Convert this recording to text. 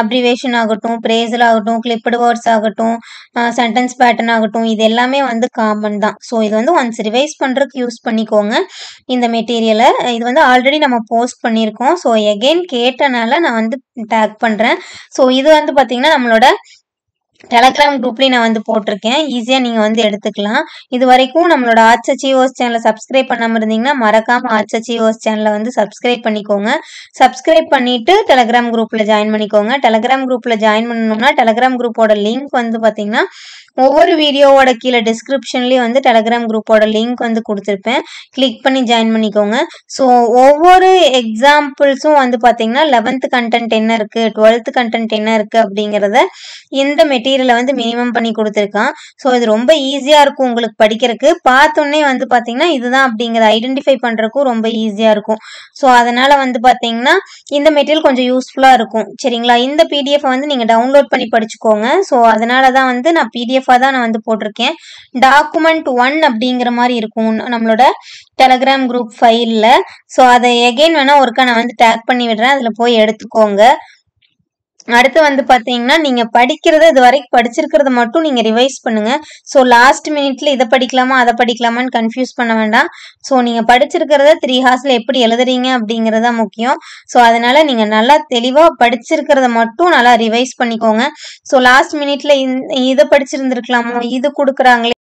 abbreviation ஆகட்டும் phrasal ஆகட்டும் clipped words ஆகட்டும் சென்டென்ஸ் பேட்டர்ன் ஆகட்டும் இது எல்லாமே வந்து காமன் தான் ஸோ இது வந்து ஒன்ஸ் ரிவைஸ் பண்ணுறதுக்கு யூஸ் பண்ணிக்கோங்க இந்த மெட்டீரியலை இது வந்து ஆல்ரெடி நம்ம போஸ்ட் பண்ணியிருக்கோம் ஸோ எகெயின் கேட்டனால நான் வந்து டேக் பண்ணுறேன் ஸோ இது வந்து பார்த்திங்கன்னா நம்மளோட டெலகிராம் குரூப்லேயும் நான் வந்து போட்டிருக்கேன் ஈஸியாக நீங்கள் வந்து எடுத்துக்கலாம் இது வரைக்கும் நம்மளோட ஆச்சசிஓஸ் சேனலை சப்ஸ்கிரைப் பண்ணாமல் இருந்தீங்கன்னா மறக்காமல் ஆச்சசிஓஸ் சேனலை வந்து சப்ஸ்கிரைப் பண்ணிக்கோங்க சப்ஸ்கிரைப் பண்ணிவிட்டு டெலகிராம் குரூப்பில் ஜாயின் பண்ணிக்கோங்க டெலகிராம் குரூப்பில் ஜாயின் பண்ணணும்னா டெலகிராம் குரூப்போட லிங்க் வந்து பார்த்தீங்கன்னா ஒவ்வொரு வீடியோவோட கீழே டிஸ்கிரிப்ஷன்லேயும் வந்து டெலகிராம் குரூப்போட லிங்க் வந்து கொடுத்துருப்பேன் கிளிக் பண்ணி ஜாயின் பண்ணிக்கோங்க ஸோ ஒவ்வொரு எக்ஸாம்பிள்ஸும் வந்து பார்த்தீங்கன்னா லெவன்த்து கண்டென்ட் என்ன இருக்குது டுவெல்த்து கண்டென்ட் என்ன இருக்குது அப்படிங்கிறத இந்த மெட்டீரியலை வந்து மினிமம் பண்ணி கொடுத்துருக்கான் ஸோ இது ரொம்ப ஈஸியாக இருக்கும் உங்களுக்கு படிக்கிறதுக்கு பார்த்தோன்னே வந்து பார்த்தீங்கன்னா இதுதான் அப்படிங்கிறத ஐடென்டிஃபை பண்ணுறக்கும் ரொம்ப ஈஸியாக இருக்கும் ஸோ அதனால் வந்து பார்த்தீங்கன்னா இந்த மெட்டீரியல் கொஞ்சம் யூஸ்ஃபுல்லாக இருக்கும் சரிங்களா இந்த பிடிஎஃப் வந்து நீங்கள் டவுன்லோட் பண்ணி படிச்சுக்கோங்க ஸோ அதனால தான் வந்து நான் பிடிஎஃப் பிடிஎஃபாக தான் நான் வந்து போட்டிருக்கேன் டாக்குமெண்ட் ஒன் அப்படிங்கிற மாதிரி இருக்கும் நம்மளோட டெலகிராம் குரூப் ஃபைலில் ஸோ அதை எகெயின் வேணால் ஒருக்கா நான் வந்து டேக் பண்ணி விடுறேன் அதில் போய் எடுத்துக்கோங்க அடுத்து வந்து பாத்தீங்கன்னா நீங்க படிக்கிறத இது வரைக்கும் படிச்சிருக்கிறத மட்டும் நீங்க ரிவைஸ் பண்ணுங்க ஸோ லாஸ்ட் மினிட்ல இதை படிக்கலாமா அதை படிக்கலாமான்னு கன்ஃபியூஸ் பண்ண வேண்டாம் ஸோ நீங்க படிச்சிருக்கிறத த்ரீ ஹார்ஸ்ல எப்படி எழுதுறீங்க அப்படிங்கறதா முக்கியம் ஸோ அதனால நீங்க நல்லா தெளிவா படிச்சிருக்கிறத மட்டும் நல்லா ரிவைஸ் பண்ணிக்கோங்க ஸோ லாஸ்ட் மினிட்ல இதை படிச்சிருந்துருக்கலாமோ இது கொடுக்குறாங்களே